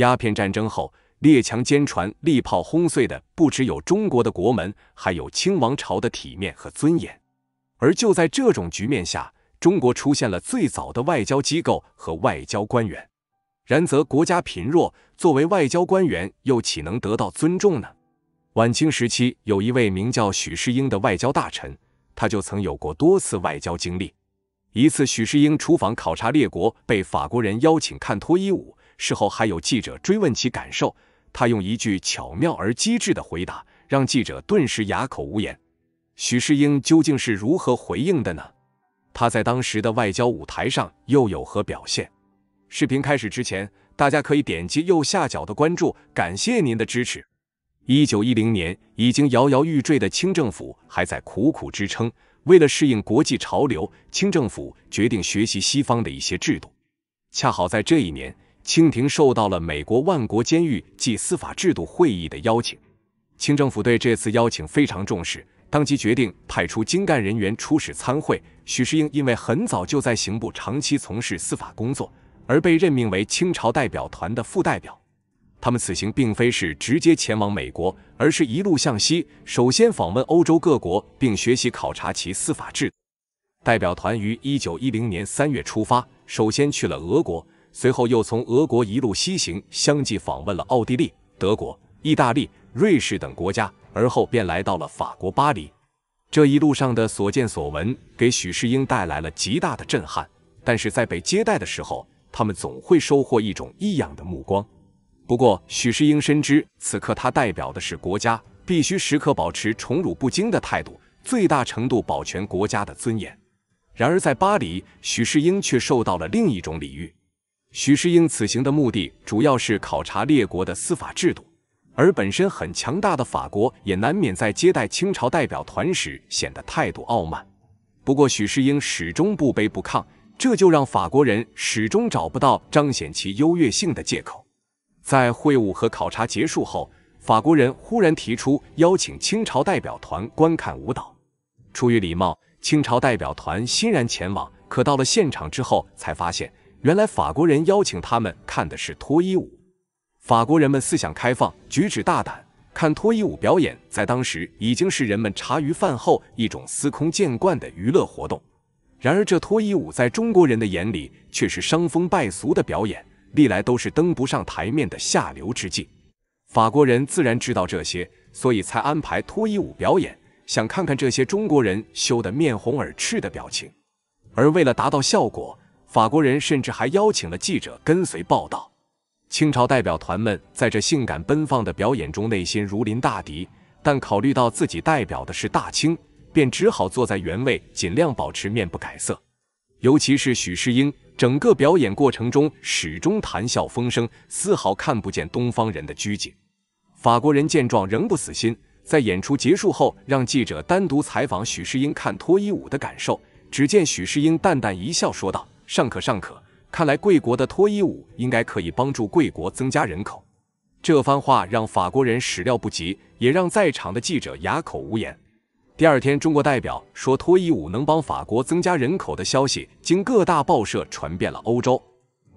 鸦片战争后，列强坚船利炮轰碎的不只有中国的国门，还有清王朝的体面和尊严。而就在这种局面下，中国出现了最早的外交机构和外交官员。然则国家贫弱，作为外交官员又岂能得到尊重呢？晚清时期，有一位名叫许世英的外交大臣，他就曾有过多次外交经历。一次，许世英出访考察列国，被法国人邀请看脱衣舞。事后还有记者追问其感受，他用一句巧妙而机智的回答，让记者顿时哑口无言。许世英究竟是如何回应的呢？他在当时的外交舞台上又有何表现？视频开始之前，大家可以点击右下角的关注，感谢您的支持。一九一零年，已经摇摇欲坠的清政府还在苦苦支撑。为了适应国际潮流，清政府决定学习西方的一些制度。恰好在这一年。清廷受到了美国万国监狱暨司法制度会议的邀请，清政府对这次邀请非常重视，当即决定派出精干人员出使参会。许世英因为很早就在刑部长期从事司法工作，而被任命为清朝代表团的副代表。他们此行并非是直接前往美国，而是一路向西，首先访问欧洲各国，并学习考察其司法制度。代表团于1910年3月出发，首先去了俄国。随后又从俄国一路西行，相继访问了奥地利、德国、意大利、瑞士等国家，而后便来到了法国巴黎。这一路上的所见所闻，给许世英带来了极大的震撼。但是在被接待的时候，他们总会收获一种异样的目光。不过，许世英深知，此刻他代表的是国家，必须时刻保持宠辱不惊的态度，最大程度保全国家的尊严。然而，在巴黎，许世英却受到了另一种礼遇。许世英此行的目的主要是考察列国的司法制度，而本身很强大的法国也难免在接待清朝代表团时显得态度傲慢。不过许世英始终不卑不亢，这就让法国人始终找不到彰显其优越性的借口。在会晤和考察结束后，法国人忽然提出邀请清朝代表团观看舞蹈。出于礼貌，清朝代表团欣然前往。可到了现场之后，才发现。原来法国人邀请他们看的是脱衣舞。法国人们思想开放，举止大胆，看脱衣舞表演在当时已经是人们茶余饭后一种司空见惯的娱乐活动。然而，这脱衣舞在中国人的眼里却是伤风败俗的表演，历来都是登不上台面的下流之境。法国人自然知道这些，所以才安排脱衣舞表演，想看看这些中国人羞得面红耳赤的表情。而为了达到效果。法国人甚至还邀请了记者跟随报道。清朝代表团们在这性感奔放的表演中，内心如临大敌，但考虑到自己代表的是大清，便只好坐在原位，尽量保持面不改色。尤其是许世英，整个表演过程中始终谈笑风生，丝毫看不见东方人的拘谨。法国人见状仍不死心，在演出结束后让记者单独采访许世英看脱衣舞的感受。只见许世英淡淡一笑，说道。尚可尚可，看来贵国的脱衣舞应该可以帮助贵国增加人口。这番话让法国人始料不及，也让在场的记者哑口无言。第二天，中国代表说脱衣舞能帮法国增加人口的消息，经各大报社传遍了欧洲。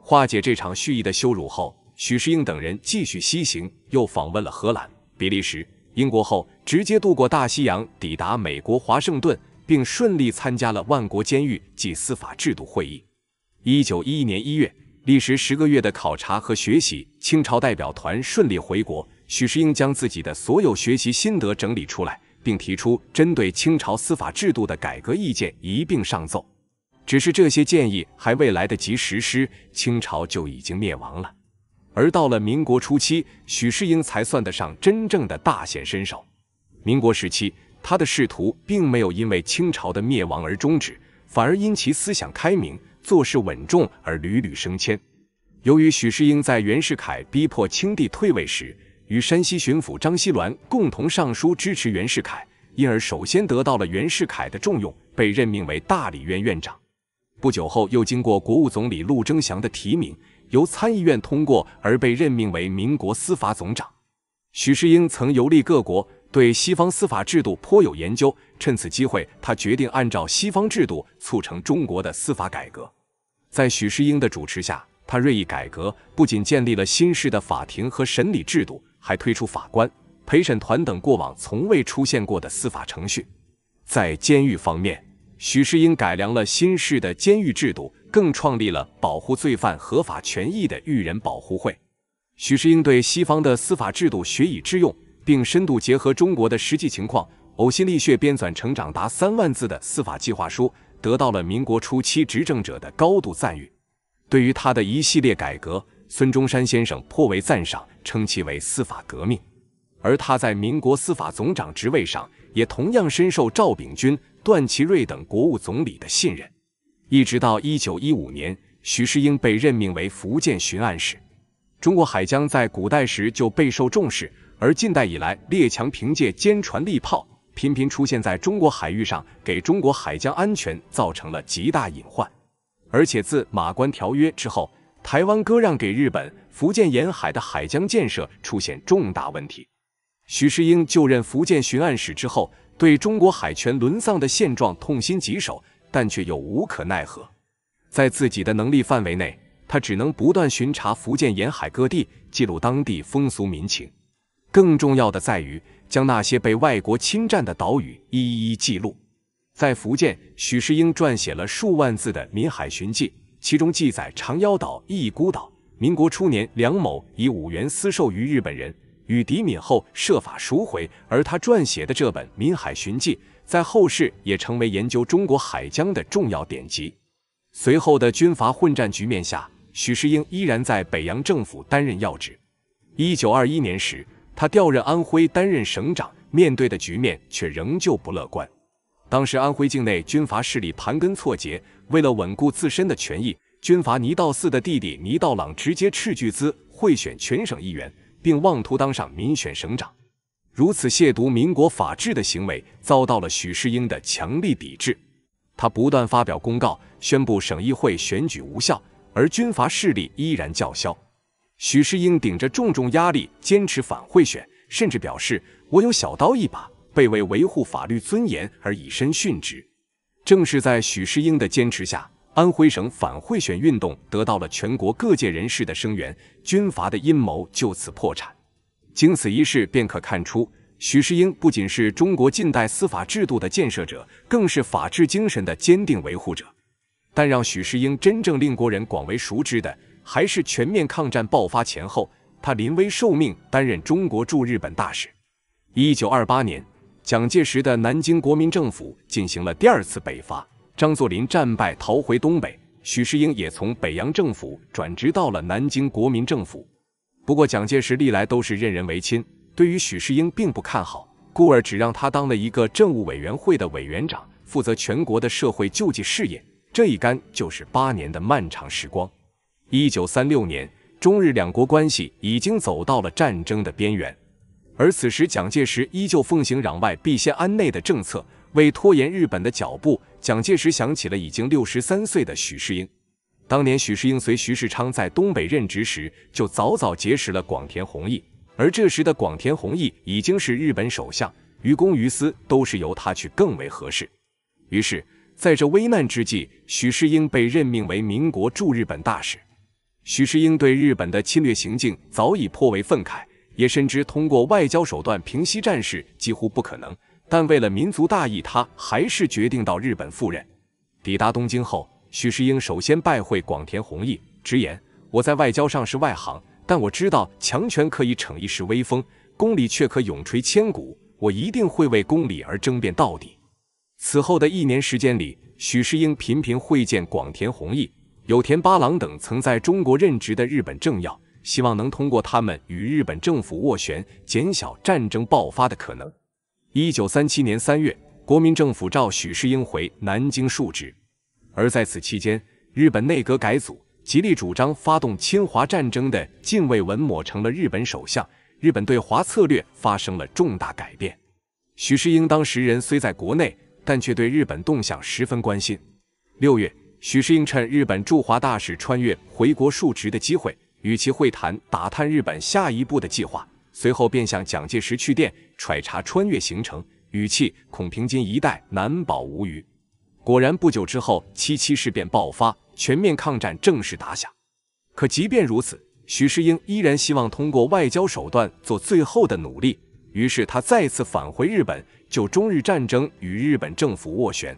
化解这场蓄意的羞辱后，许世英等人继续西行，又访问了荷兰、比利时、英国后，直接渡过大西洋，抵达美国华盛顿，并顺利参加了万国监狱及司法制度会议。一九一一年一月，历时十个月的考察和学习，清朝代表团顺利回国。许世英将自己的所有学习心得整理出来，并提出针对清朝司法制度的改革意见一并上奏。只是这些建议还未来得及实施，清朝就已经灭亡了。而到了民国初期，许世英才算得上真正的大显身手。民国时期，他的仕途并没有因为清朝的灭亡而终止，反而因其思想开明。做事稳重而屡屡升迁。由于许世英在袁世凯逼迫清帝退位时，与山西巡抚张锡銮共同上书支持袁世凯，因而首先得到了袁世凯的重用，被任命为大理院院长。不久后，又经过国务总理陆征祥的提名，由参议院通过而被任命为民国司法总长。许世英曾游历各国。对西方司法制度颇有研究，趁此机会，他决定按照西方制度促成中国的司法改革。在许世英的主持下，他锐意改革，不仅建立了新式的法庭和审理制度，还推出法官、陪审团等过往从未出现过的司法程序。在监狱方面，许世英改良了新式的监狱制度，更创立了保护罪犯合法权益的“育人保护会”。许世英对西方的司法制度学以致用。并深度结合中国的实际情况，呕心沥血编纂成长达三万字的司法计划书，得到了民国初期执政者的高度赞誉。对于他的一系列改革，孙中山先生颇为赞赏，称其为司法革命。而他在民国司法总长职位上，也同样深受赵秉钧、段祺瑞等国务总理的信任。一直到一九一五年，徐世英被任命为福建巡按使。中国海疆在古代时就备受重视。而近代以来，列强凭借坚船利炮，频频出现在中国海域上，给中国海疆安全造成了极大隐患。而且自《马关条约》之后，台湾割让给日本，福建沿海的海疆建设出现重大问题。许世英就任福建巡按使之后，对中国海权沦丧的现状痛心疾首，但却又无可奈何。在自己的能力范围内，他只能不断巡查福建沿海各地，记录当地风俗民情。更重要的在于将那些被外国侵占的岛屿一一记录。在福建，许世英撰写了数万字的《闽海巡记》，其中记载长腰岛一孤岛，民国初年梁某以五元私售于日本人，与敌闽后设法赎回。而他撰写的这本《闽海巡记》，在后世也成为研究中国海疆的重要典籍。随后的军阀混战局面下，许世英依然在北洋政府担任要职。一九二一年时，他调任安徽担任省长，面对的局面却仍旧不乐观。当时安徽境内军阀势力盘根错节，为了稳固自身的权益，军阀倪道四的弟弟倪道朗直接斥巨资贿选全省议员，并妄图当上民选省长。如此亵渎民国法治的行为，遭到了许世英的强力抵制。他不断发表公告，宣布省议会选举无效，而军阀势力依然叫嚣。许世英顶着重重压力坚持反贿选，甚至表示：“我有小刀一把，被为维护法律尊严而以身殉职。”正是在许世英的坚持下，安徽省反贿选运动得到了全国各界人士的声援，军阀的阴谋就此破产。经此一事，便可看出，许世英不仅是中国近代司法制度的建设者，更是法治精神的坚定维护者。但让许世英真正令国人广为熟知的，还是全面抗战爆发前后，他临危受命，担任中国驻日本大使。一九二八年，蒋介石的南京国民政府进行了第二次北伐，张作霖战败逃回东北，许世英也从北洋政府转职到了南京国民政府。不过，蒋介石历来都是任人唯亲，对于许世英并不看好，故而只让他当了一个政务委员会的委员长，负责全国的社会救济事业。这一干就是八年的漫长时光。一九三六年，中日两国关系已经走到了战争的边缘，而此时蒋介石依旧奉行攘外必先安内的政策。为拖延日本的脚步，蒋介石想起了已经六十三岁的许世英。当年许世英随徐世昌在东北任职时，就早早结识了广田弘毅。而这时的广田弘毅已经是日本首相，于公于私都是由他去更为合适。于是，在这危难之际，许世英被任命为民国驻日本大使。许世英对日本的侵略行径早已颇为愤慨，也深知通过外交手段平息战事几乎不可能。但为了民族大义，他还是决定到日本赴任。抵达东京后，许世英首先拜会广田弘毅，直言：“我在外交上是外行，但我知道强权可以逞一时威风，公理却可永垂千古。我一定会为公理而争辩到底。”此后的一年时间里，许世英频频会见广田弘毅。有田八郎等曾在中国任职的日本政要，希望能通过他们与日本政府斡旋，减小战争爆发的可能。一九三七年三月，国民政府召许世英回南京述职，而在此期间，日本内阁改组，极力主张发动侵华战争的近卫文抹成了日本首相，日本对华策略发生了重大改变。许世英当时人虽在国内，但却对日本动向十分关心。六月。许世英趁日本驻华大使穿越回国述职的机会，与其会谈，打探日本下一步的计划。随后便向蒋介石去电，揣查穿越行程，语气恐平津一带难保无虞。果然，不久之后，七七事变爆发，全面抗战正式打响。可即便如此，许世英依然希望通过外交手段做最后的努力。于是他再次返回日本，就中日战争与日本政府斡旋。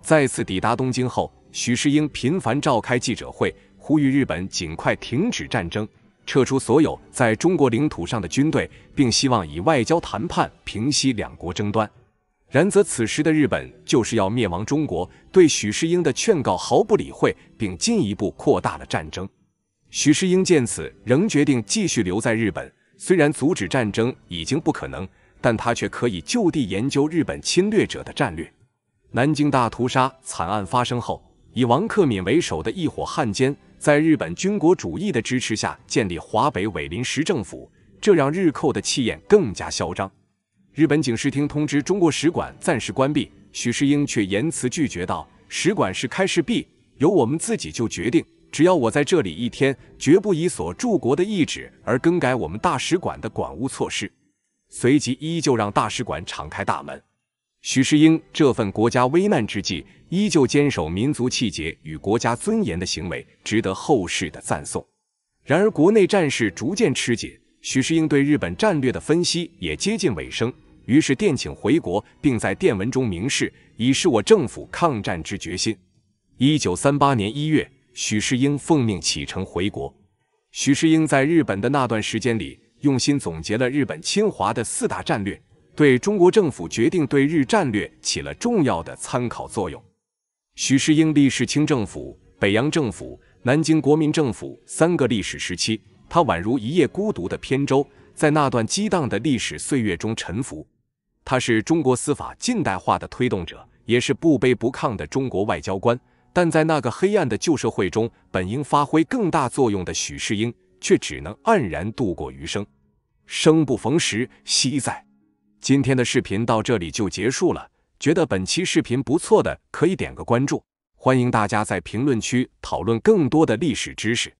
再次抵达东京后。许世英频繁召开记者会，呼吁日本尽快停止战争，撤出所有在中国领土上的军队，并希望以外交谈判平息两国争端。然则此时的日本就是要灭亡中国，对许世英的劝告毫不理会，并进一步扩大了战争。许世英见此，仍决定继续留在日本。虽然阻止战争已经不可能，但他却可以就地研究日本侵略者的战略。南京大屠杀惨案发生后。以王克敏为首的一伙汉奸，在日本军国主义的支持下，建立华北伪临时政府，这让日寇的气焰更加嚣张。日本警视厅通知中国使馆暂时关闭，许世英却严辞拒绝道：“使馆是开是闭，由我们自己就决定。只要我在这里一天，绝不以所驻国的意志而更改我们大使馆的管务措施。”随即，依旧让大使馆敞开大门。许世英这份国家危难之际依旧坚守民族气节与国家尊严的行为，值得后世的赞颂。然而，国内战事逐渐吃紧，许世英对日本战略的分析也接近尾声，于是电请回国，并在电文中明示以示我政府抗战之决心。一九三八年一月，许世英奉命启程回国。许世英在日本的那段时间里，用心总结了日本侵华的四大战略。对中国政府决定对日战略起了重要的参考作用。许世英历事清政府、北洋政府、南京国民政府三个历史时期，他宛如一叶孤独的扁舟，在那段激荡的历史岁月中沉浮。他是中国司法近代化的推动者，也是不卑不亢的中国外交官。但在那个黑暗的旧社会中，本应发挥更大作用的许世英，却只能黯然度过余生。生不逢时，惜哉！今天的视频到这里就结束了。觉得本期视频不错的，可以点个关注。欢迎大家在评论区讨论更多的历史知识。